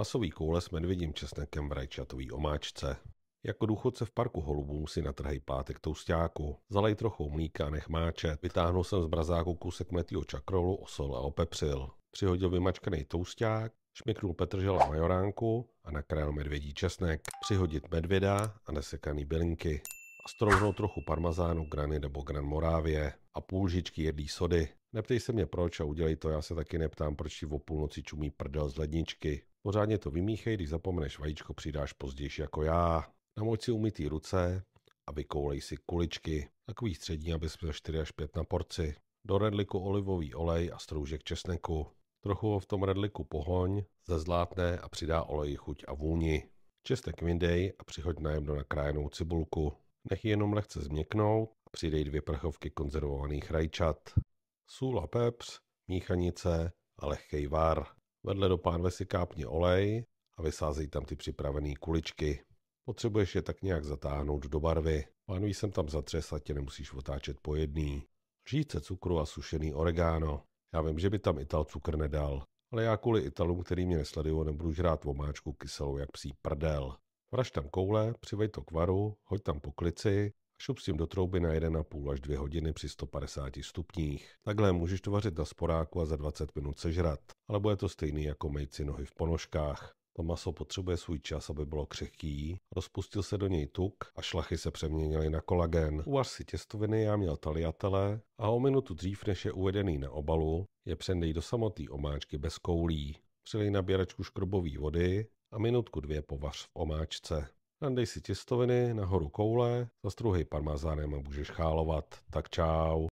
Masový koule s medvědím česnekem v rajčatový omáčce. Jako důchodce v parku holubů si natrhej pátek tousťáku. zalej trochu mlíka a nech máče. Vytáhnul jsem z brazáku kousek metýho čakrolu, osol a opepřil. Přihodil vymačkaný tousták, šmiknul a majoránku a nakrájel medvědí česnek. Přihodit medvěda a nesekaný bylinky. A strouhnout trochu parmazánu, grany nebo gran morávě a půl žičky jedlý sody. Neptej se mě proč a udělej to, já se taky neptám, proč ti o půlnoci čumí prdel z ledničky. Pořádně to vymíchej, když zapomeneš vajíčko, přidáš později jako já. Namoč si umytý ruce a vykoulej si kuličky. Takový střední, aby jsme 4 až 5 na porci. Do redliku olivový olej a stroužek česneku. Trochu ho v tom redliku pohoň, zezlátne a přidá olej chuť a vůni. Česnek vyndej a přihoď najemno nakrájenou cibulku. Nech ji jenom lehce změknout a přidej dvě prchovky konzervovaných rajčat. Sůl a pepř, míchanice a lehkej var. Vedle do pánve si kápni olej a vysázej tam ty připravené kuličky. Potřebuješ je tak nějak zatáhnout do barvy. Pánví jsem tam zatřes, ať tě nemusíš otáčet po jedný. Lžíce cukru a sušený oregano. Já vím, že by tam Ital cukr nedal, ale já kvůli Italům, který mě nesledují, nebudu žrát omáčku kyselou jak psí prdel. Vraž tam koule, přivej to k varu, hoď tam poklici Šup s tím do trouby na 1,5 až 2 hodiny při 150 stupních. Takhle můžeš to vařit na sporáku a za 20 minut sežrat, ale bude to stejný jako mejci nohy v ponožkách. To maso potřebuje svůj čas, aby bylo křehký, rozpustil se do něj tuk a šlachy se přeměnily na kolagen. Uvař si těstoviny, já měl taliatele a o minutu dřív, než je uvedený na obalu, je přendej do samotné omáčky bez koulí. Přilej na škrobový škrobové vody a minutku dvě povař v omáčce. Nandej si těstoviny, nahoru koule, zastruhej parmazánem a můžeš chálovat. Tak čau.